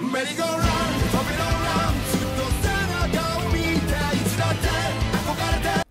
merry go run.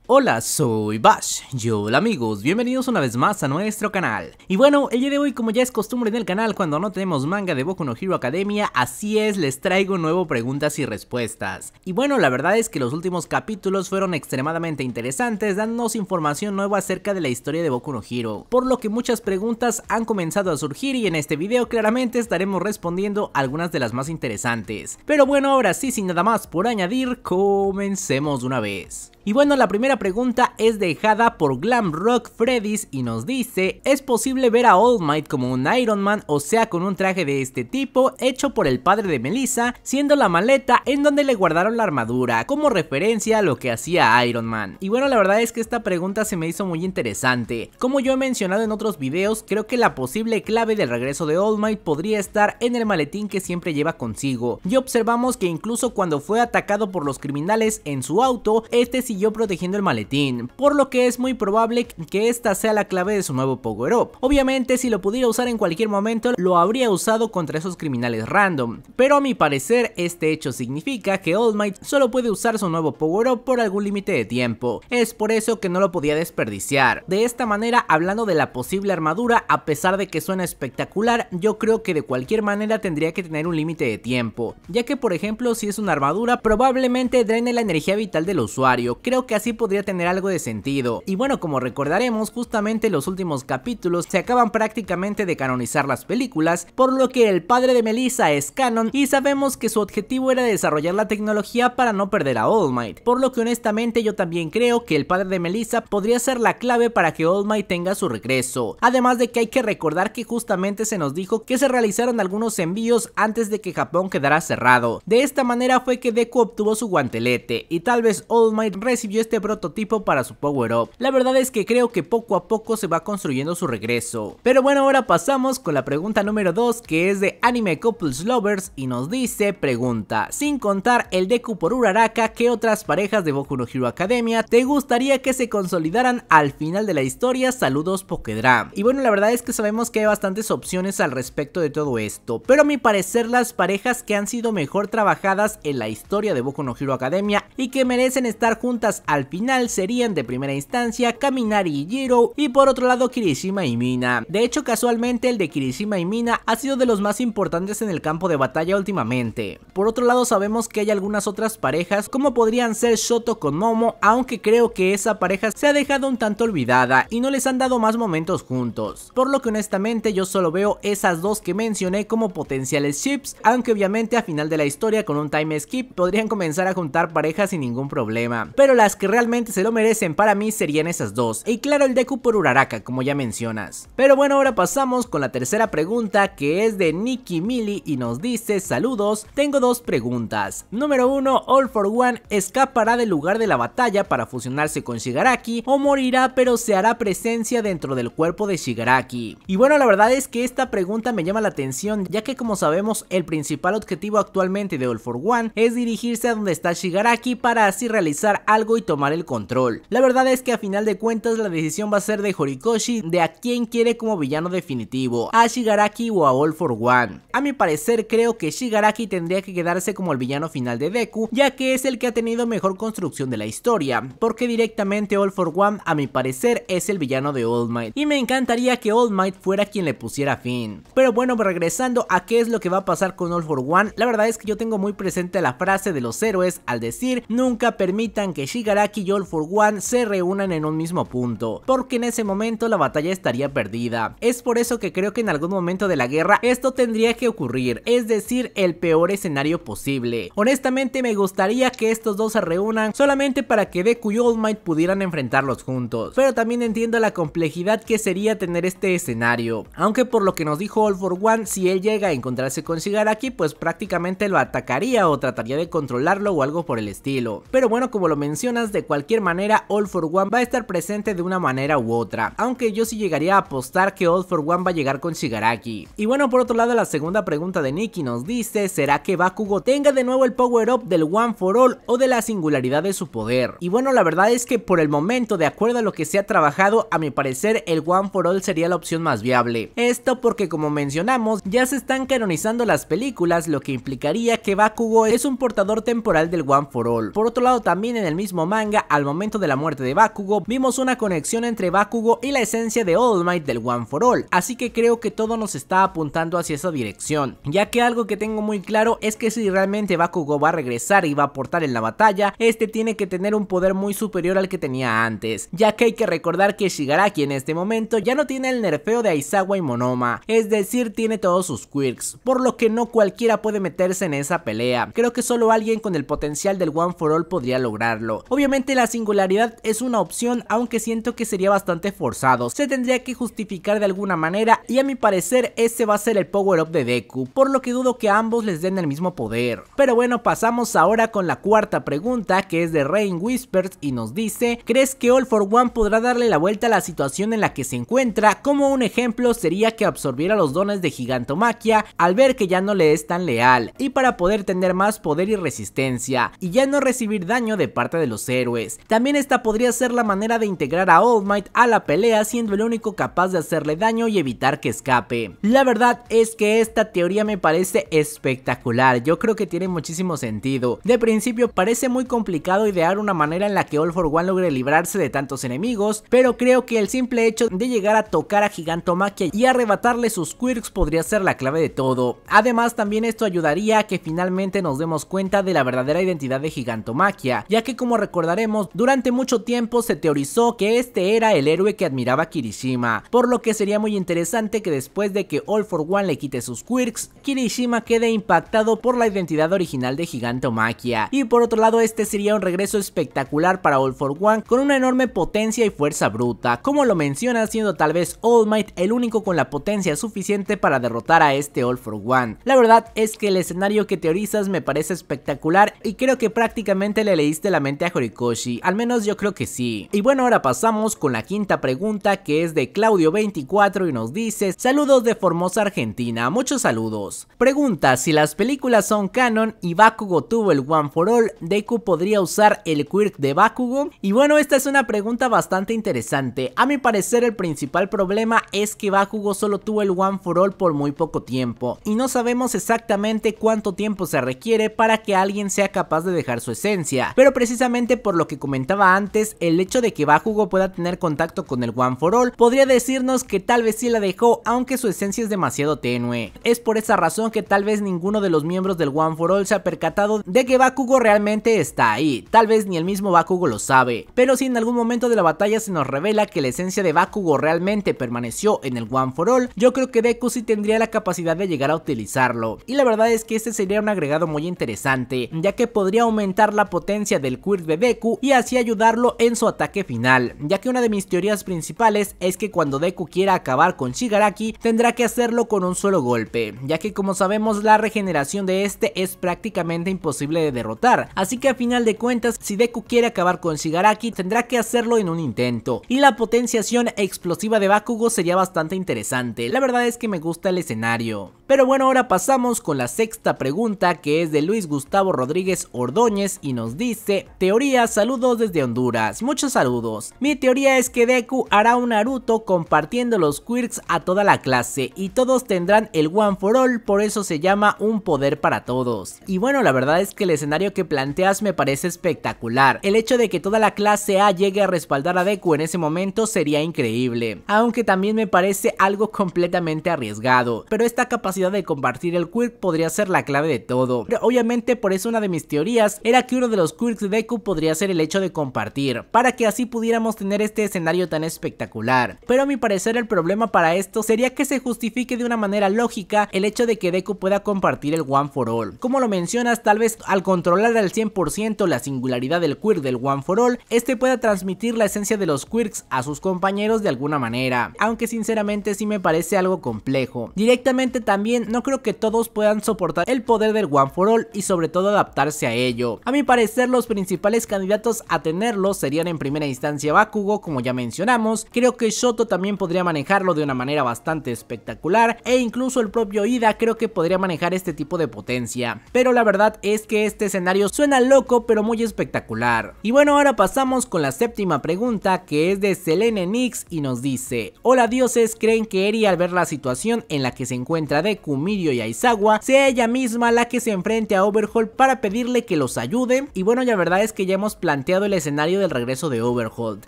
Hola, soy Bash, yo hola amigos, bienvenidos una vez más a nuestro canal. Y bueno, el día de hoy como ya es costumbre en el canal cuando no tenemos manga de Boku no Hero Academia, así es, les traigo nuevo preguntas y respuestas. Y bueno, la verdad es que los últimos capítulos fueron extremadamente interesantes, dándonos información nueva acerca de la historia de Boku no Hero, por lo que muchas preguntas han comenzado a surgir y en este video claramente estaremos respondiendo algunas de las más interesantes. Pero bueno, ahora sí, sin nada más por añadir, comencemos una vez. Y bueno, la primera pregunta es dejada por Glam Rock Freddy's y nos dice, ¿es posible ver a Old Might como un Iron Man, o sea con un traje de este tipo, hecho por el padre de Melissa, siendo la maleta en donde le guardaron la armadura, como referencia a lo que hacía Iron Man? Y bueno, la verdad es que esta pregunta se me hizo muy interesante. Como yo he mencionado en otros videos, creo que la posible clave del regreso de Old Might podría estar en el maletín que siempre lleva consigo. Y observamos que incluso cuando fue atacado por los criminales en su auto, este sí yo protegiendo el maletín, por lo que es muy probable que esta sea la clave de su nuevo power up. Obviamente si lo pudiera usar en cualquier momento lo habría usado contra esos criminales random, pero a mi parecer este hecho significa que All Might solo puede usar su nuevo power up por algún límite de tiempo, es por eso que no lo podía desperdiciar. De esta manera hablando de la posible armadura, a pesar de que suena espectacular, yo creo que de cualquier manera tendría que tener un límite de tiempo, ya que por ejemplo si es una armadura probablemente drene la energía vital del usuario, creo que así podría tener algo de sentido. Y bueno, como recordaremos, justamente los últimos capítulos se acaban prácticamente de canonizar las películas, por lo que el padre de Melissa es canon y sabemos que su objetivo era desarrollar la tecnología para no perder a All Might, por lo que honestamente yo también creo que el padre de Melissa podría ser la clave para que All Might tenga su regreso. Además de que hay que recordar que justamente se nos dijo que se realizaron algunos envíos antes de que Japón quedara cerrado. De esta manera fue que Deku obtuvo su guantelete y tal vez All Might recibió este prototipo para su Power Up. La verdad es que creo que poco a poco se va construyendo su regreso. Pero bueno, ahora pasamos con la pregunta número 2 que es de Anime Couples Lovers y nos dice, pregunta, sin contar el Deku por Uraraka, ¿qué otras parejas de Boku no Hero Academia te gustaría que se consolidaran al final de la historia? Saludos Pokedram. Y bueno, la verdad es que sabemos que hay bastantes opciones al respecto de todo esto, pero a mi parecer las parejas que han sido mejor trabajadas en la historia de Boku no Hero Academia y que merecen estar juntas al final serían de primera instancia Kaminari y Jiro y por otro lado Kirishima y Mina. De hecho casualmente el de Kirishima y Mina ha sido de los más importantes en el campo de batalla últimamente. Por otro lado sabemos que hay algunas otras parejas como podrían ser Shoto con Momo aunque creo que esa pareja se ha dejado un tanto olvidada y no les han dado más momentos juntos. Por lo que honestamente yo solo veo esas dos que mencioné como potenciales chips, aunque obviamente a final de la historia con un time skip podrían comenzar a juntar parejas sin ningún problema pero las que realmente se lo merecen para mí serían esas dos, y claro el Deku por Uraraka como ya mencionas. Pero bueno, ahora pasamos con la tercera pregunta que es de Nikki Mili y nos dice, saludos, tengo dos preguntas. Número uno, All for One escapará del lugar de la batalla para fusionarse con Shigaraki o morirá pero se hará presencia dentro del cuerpo de Shigaraki. Y bueno, la verdad es que esta pregunta me llama la atención ya que como sabemos el principal objetivo actualmente de All for One es dirigirse a donde está Shigaraki para así realizar algo y tomar el control. La verdad es que a final de cuentas la decisión va a ser de Horikoshi de a quién quiere como villano definitivo, a Shigaraki o a All for One. A mi parecer creo que Shigaraki tendría que quedarse como el villano final de Deku, ya que es el que ha tenido mejor construcción de la historia, porque directamente All for One a mi parecer es el villano de All Might, y me encantaría que All Might fuera quien le pusiera fin. Pero bueno, regresando a qué es lo que va a pasar con All for One, la verdad es que yo tengo muy presente la frase de los héroes al decir nunca permitan que Shigaraki y All for One se reúnan en un mismo punto, porque en ese momento la batalla estaría perdida. Es por eso que creo que en algún momento de la guerra esto tendría que ocurrir, es decir, el peor escenario posible. Honestamente me gustaría que estos dos se reúnan solamente para que Deku y All Might pudieran enfrentarlos juntos, pero también entiendo la complejidad que sería tener este escenario, aunque por lo que nos dijo All for One, si él llega a encontrarse con Shigaraki, pues prácticamente lo atacaría o trataría de controlarlo o algo por el estilo. Pero bueno, como lo mencioné, de cualquier manera All for One va a estar presente de una manera u otra, aunque yo sí llegaría a apostar que All for One va a llegar con Shigaraki. Y bueno, por otro lado, la segunda pregunta de Nikki nos dice, ¿será que Bakugo tenga de nuevo el power up del One for All o de la singularidad de su poder? Y bueno, la verdad es que por el momento, de acuerdo a lo que se ha trabajado, a mi parecer el One for All sería la opción más viable. Esto porque como mencionamos, ya se están canonizando las películas, lo que implicaría que Bakugo es un portador temporal del One for All. Por otro lado, también en el mismo mismo manga, al momento de la muerte de Bakugo, vimos una conexión entre Bakugo y la esencia de All Might del One for All, así que creo que todo nos está apuntando hacia esa dirección, ya que algo que tengo muy claro es que si realmente Bakugo va a regresar y va a aportar en la batalla, este tiene que tener un poder muy superior al que tenía antes, ya que hay que recordar que Shigaraki en este momento ya no tiene el nerfeo de Aizawa y Monoma, es decir, tiene todos sus quirks, por lo que no cualquiera puede meterse en esa pelea, creo que solo alguien con el potencial del One for All podría lograrlo. Obviamente la singularidad es una opción, aunque siento que sería bastante forzado. Se tendría que justificar de alguna manera y a mi parecer ese va a ser el power up de Deku, por lo que dudo que ambos les den el mismo poder. Pero bueno, pasamos ahora con la cuarta pregunta que es de Rain Whispers y nos dice, ¿crees que All for One podrá darle la vuelta a la situación en la que se encuentra? Como un ejemplo sería que absorbiera los dones de Gigantomaquia al ver que ya no le es tan leal y para poder tener más poder y resistencia y ya no recibir daño de parte de los héroes. También esta podría ser la manera de integrar a All Might a la pelea siendo el único capaz de hacerle daño y evitar que escape. La verdad es que esta teoría me parece espectacular, yo creo que tiene muchísimo sentido. De principio parece muy complicado idear una manera en la que All for One logre librarse de tantos enemigos, pero creo que el simple hecho de llegar a tocar a Gigantomaquia y arrebatarle sus quirks podría ser la clave de todo. Además también esto ayudaría a que finalmente nos demos cuenta de la verdadera identidad de Gigantomaquia, ya que como recordaremos, durante mucho tiempo se teorizó que este era el héroe que admiraba Kirishima, por lo que sería muy interesante que después de que All for One le quite sus quirks, Kirishima quede impactado por la identidad original de Gigantomachia Y por otro lado, este sería un regreso espectacular para All for One con una enorme potencia y fuerza bruta, como lo menciona siendo tal vez All Might el único con la potencia suficiente para derrotar a este All for One. La verdad es que el escenario que teorizas me parece espectacular y creo que prácticamente le leíste la mente Horikoshi, al menos yo creo que sí. Y bueno, ahora pasamos con la quinta pregunta que es de Claudio24 y nos dice, saludos de Formosa Argentina, muchos saludos. Pregunta si las películas son canon y Bakugo tuvo el One for All, Deku podría usar el quirk de Bakugo? Y bueno, esta es una pregunta bastante interesante. A mi parecer el principal problema es que Bakugo solo tuvo el One for All por muy poco tiempo y no sabemos exactamente cuánto tiempo se requiere para que alguien sea capaz de dejar su esencia, pero precisamente por lo que comentaba antes, el hecho de que Bakugo pueda tener contacto con el One for All podría decirnos que tal vez sí la dejó, aunque su esencia es demasiado tenue. Es por esa razón que tal vez ninguno de los miembros del One for All se ha percatado de que Bakugo realmente está ahí, tal vez ni el mismo Bakugo lo sabe, pero si en algún momento de la batalla se nos revela que la esencia de Bakugo realmente permaneció en el One for All, yo creo que Deku sí tendría la capacidad de llegar a utilizarlo, y la verdad es que este sería un agregado muy interesante, ya que podría aumentar la potencia del de Deku y así ayudarlo en su ataque final, ya que una de mis teorías principales es que cuando Deku quiera acabar con Shigaraki tendrá que hacerlo con un solo golpe, ya que como sabemos la regeneración de este es prácticamente imposible de derrotar, así que a final de cuentas si Deku quiere acabar con Shigaraki tendrá que hacerlo en un intento, y la potenciación explosiva de Bakugo sería bastante interesante, la verdad es que me gusta el escenario. Pero bueno, ahora pasamos con la sexta pregunta que es de Luis Gustavo Rodríguez Ordóñez y nos dice, teoría, saludos desde Honduras, muchos saludos. Mi teoría es que Deku hará un Naruto compartiendo los quirks a toda la clase y todos tendrán el One for All, por eso se llama un poder para todos. Y bueno, la verdad es que el escenario que planteas me parece espectacular. El hecho de que toda la clase A llegue a respaldar a Deku en ese momento sería increíble. Aunque también me parece algo completamente arriesgado, pero esta capacidad de compartir el quirk podría ser la clave de todo. Pero obviamente por eso una de mis teorías era que uno de los quirks de Deku podría ser el hecho de compartir, para que así pudiéramos tener este escenario tan espectacular. Pero a mi parecer el problema para esto sería que se justifique de una manera lógica el hecho de que Deku pueda compartir el One for All. Como lo mencionas, tal vez al controlar al 100% la singularidad del quirk del One for All, este pueda transmitir la esencia de los quirks a sus compañeros de alguna manera, aunque sinceramente sí me parece algo complejo. Directamente también no creo que todos puedan soportar el poder del One for All y sobre todo adaptarse a ello. A mi parecer los principales candidatos a tenerlo serían en primera instancia Bakugo, como ya mencionamos, creo que Shoto también podría manejarlo de una manera bastante espectacular e incluso el propio Ida creo que podría manejar este tipo de potencia, pero la verdad es que este escenario suena loco pero muy espectacular. Y bueno, ahora pasamos con la séptima pregunta que es de Selene Nix y nos dice, hola dioses, ¿creen que Eri al ver la situación en la que se encuentra Deku, Mirio y Aizawa sea ella misma la que se enfrente a Overhaul para pedirle que los ayude? Y bueno, la verdad es que ya hemos planteado el escenario del regreso de Overhold...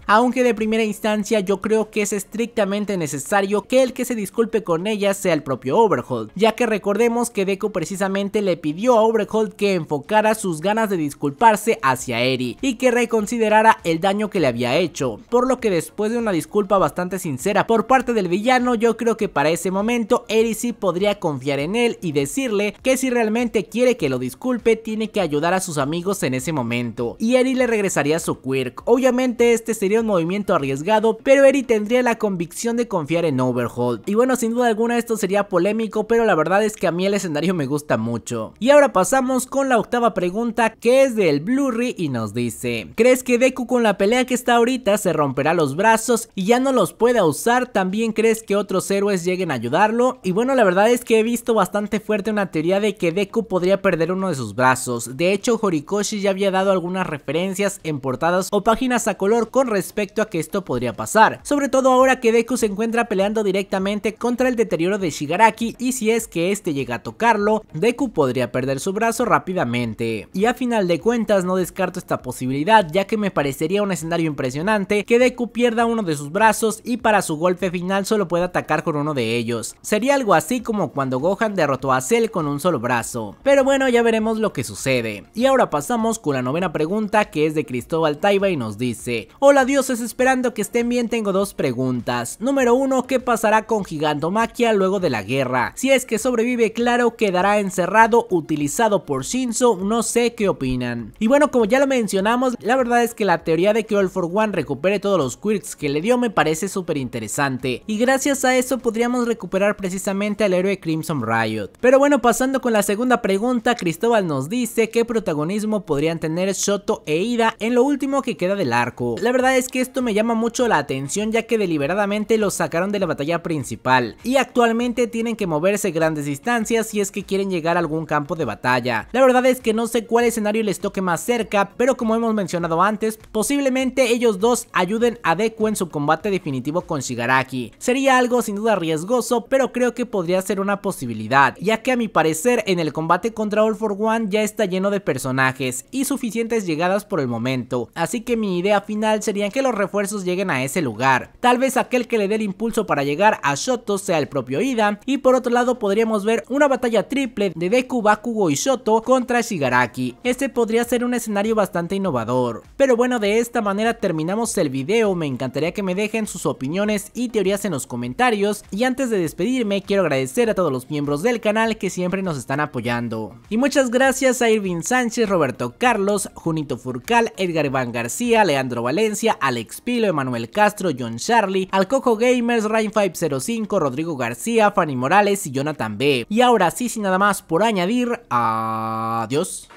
aunque de primera instancia yo creo que es estrictamente necesario que el que se disculpe con ella sea el propio Overhold... ya que recordemos que Deku precisamente le pidió a Overhold... que enfocara sus ganas de disculparse hacia Eri y que reconsiderara el daño que le había hecho, por lo que después de una disculpa bastante sincera por parte del villano yo creo que para ese momento Eri sí podría confiar en él y decirle que si realmente quiere que lo disculpe tiene que ayudar a sus amigos en ese momento, y Eri le regresaría su Quirk. Obviamente este sería un movimiento arriesgado, pero Eri tendría la convicción de confiar en Overhaul. Y bueno, sin duda alguna esto sería polémico, pero la verdad es que a mí el escenario me gusta mucho. Y ahora pasamos con la octava pregunta que es del Blurry y nos dice, ¿crees que Deku con la pelea que está ahorita se romperá los brazos y ya no los pueda usar? ¿También crees que otros héroes lleguen a ayudarlo? Y bueno, la verdad es que he visto bastante fuerte una teoría de que Deku podría perder uno de sus brazos. De hecho, Horikoshi ya había dado algunas referencias en portadas o páginas a color con respecto a que esto podría pasar, sobre todo ahora que Deku se encuentra peleando directamente contra el deterioro de Shigaraki y si es que este llega a tocarlo, Deku podría perder su brazo rápidamente. Y a final de cuentas no descarto esta posibilidad ya que me parecería un escenario impresionante que Deku pierda uno de sus brazos y para su golpe final solo pueda atacar con uno de ellos. Sería algo así como cuando Gohan derrotó a Cell con un solo brazo. Pero bueno, ya veremos lo que sucede. Y ahora pasamos con la novena pregunta que es de Cristóbal Taiba y nos dice Hola dioses, esperando que estén bien tengo dos preguntas. Número uno, ¿qué pasará con Maquia luego de la guerra? Si es que sobrevive, claro, quedará encerrado, utilizado por Shinzo, no sé qué opinan. Y bueno, como ya lo mencionamos, la verdad es que la teoría de que All for One recupere todos los quirks que le dio me parece súper interesante. Y gracias a eso podríamos recuperar precisamente al héroe Crimson Riot. Pero bueno, pasando con la segunda pregunta, Cristóbal nos dice qué protagonismo podrían tener Shot e Ida en lo último que queda del arco. La verdad es que esto me llama mucho la atención ya que deliberadamente los sacaron de la batalla principal y actualmente tienen que moverse grandes distancias si es que quieren llegar a algún campo de batalla. La verdad es que no sé cuál escenario les toque más cerca, pero como hemos mencionado antes, posiblemente ellos dos ayuden a Deku en su combate definitivo con Shigaraki. Sería algo sin duda riesgoso, pero creo que podría ser una posibilidad, ya que a mi parecer en el combate contra All for One ya está lleno de personajes y suficientes llegadas por el momento, así que mi idea final sería que los refuerzos lleguen a ese lugar. Tal vez aquel que le dé el impulso para llegar a Shoto sea el propio Ida, y por otro lado podríamos ver una batalla triple de Deku, Bakugo y Shoto contra Shigaraki. Este podría ser un escenario bastante innovador. Pero bueno, de esta manera terminamos el video, me encantaría que me dejen sus opiniones y teorías en los comentarios, y antes de despedirme quiero agradecer a todos los miembros del canal que siempre nos están apoyando. Y muchas gracias a Irving Sánchez, Roberto Carlos, Jun Furcal, Edgar Iván García, Leandro Valencia, Alex Pilo, Emanuel Castro, John Charlie, Alcoco Gamers, Rain505, Rodrigo García, Fanny Morales y Jonathan B. Y ahora sí, sin nada más por añadir, adiós.